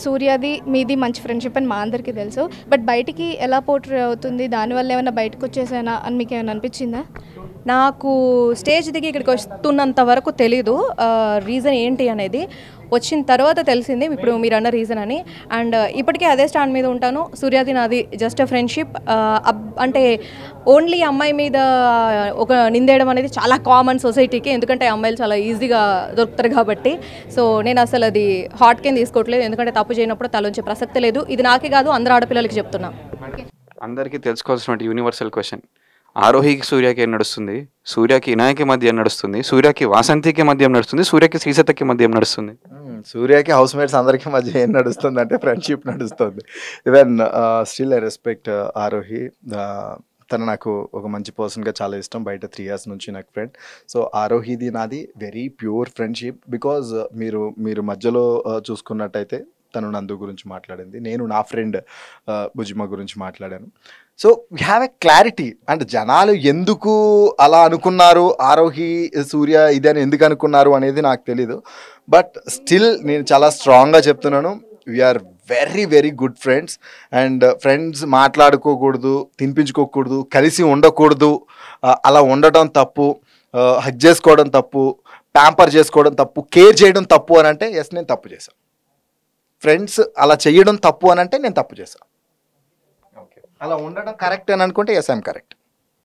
సూర్యాది మీది మంచి ఫ్రెండ్షిప్ అని మా అందరికీ తెలుసు బట్ బయటికి ఎలా పోర్ట్రే అవుతుంది దానివల్ల ఏమైనా బయటకు వచ్చేసానా అని మీకు ఏమైనా అనిపించిందా నాకు స్టేజ్ దిగి ఇక్కడికి వస్తున్నంత వరకు తెలీదు రీజన్ ఏంటి అనేది వచ్చిన తర్వాత తెలిసింది ఇప్పుడు మీరు అన్న రీజన్ అని అండ్ uh, ఇప్పటికే అదే స్టాండ్ మీద ఉంటాను సూర్యాది నాది జస్ట్ ఫ్రెండ్షిప్ అంటే ఓన్లీ అమ్మాయి మీద ఒక నిందేయడం అనేది చాలా కామన్ సొసైటీకి ఎందుకంటే అమ్మాయిలు చాలా ఈజీగా దొరుకుతారు కాబట్టి సో నేను అసలు అది హాట్ కింద తీసుకోవట్లేదు ఎందుకంటే తప్పు చేయనప్పుడు తలొంచే ప్రసక్తి లేదు ఇది నాకే కాదు అందరు ఆడపిల్లలకి చెప్తున్నా అందరికీ తెలుసుకోవాల్సిన యూనివర్సల్ క్వశ్చన్ ఆరోహికి సూర్యకి నడుస్తుంది సూర్యకి వినాయక మధ్య నడుస్తుంది సూర్యకి వాసంతికి మధ్య నడుస్తుంది సూర్యకి శ్రీసతకి మధ్య నడుస్తుంది సూర్యకి హౌస్ మేట్స్ అందరికీ మధ్య ఏం నడుస్తుంది అంటే ఫ్రెండ్షిప్ నడుస్తుంది even still I respect Arohi తను నాకు ఒక మంచి పర్సన్గా చాలా ఇష్టం బయట త్రీ ఇయర్స్ నుంచి నాకు ఫ్రెండ్ సో ఆరోహిది నాది వెరీ ప్యూర్ ఫ్రెండ్షిప్ బికాజ్ మీరు మీరు మధ్యలో చూసుకున్నట్టయితే తను నందు గురించి మాట్లాడింది నేను నా ఫ్రెండ్ భుజిమ గురించి మాట్లాడాను so we have a clarity and జనాలు ఎందుకు అలా అనుకున్నారు ఆరోహి సూర్య అని ఎందుకు అనుకున్నారు అనేది నాకు తెలీదు బట్ స్టిల్ నేను చాలా స్ట్రాంగ్గా చెప్తున్నాను we are very very good friends and friends మాట్లాడుకోకూడదు తినిపించుకోకూడదు కలిసి ఉండకూడదు అలా ఉండటం తప్పు హగ్ చేసుకోవడం తప్పు ప్యాంపర్ చేసుకోవడం తప్పు కేర్ చేయడం తప్పు అని అంటే ఎస్ నేను తప్పు చేశాను ఫ్రెండ్స్ అలా చేయడం తప్పు అని అంటే నేను తప్పు చేశాను అలా ఉండడం కరెక్ట్ అని అనుకుంటే ఎస్ఐఎం కరెక్ట్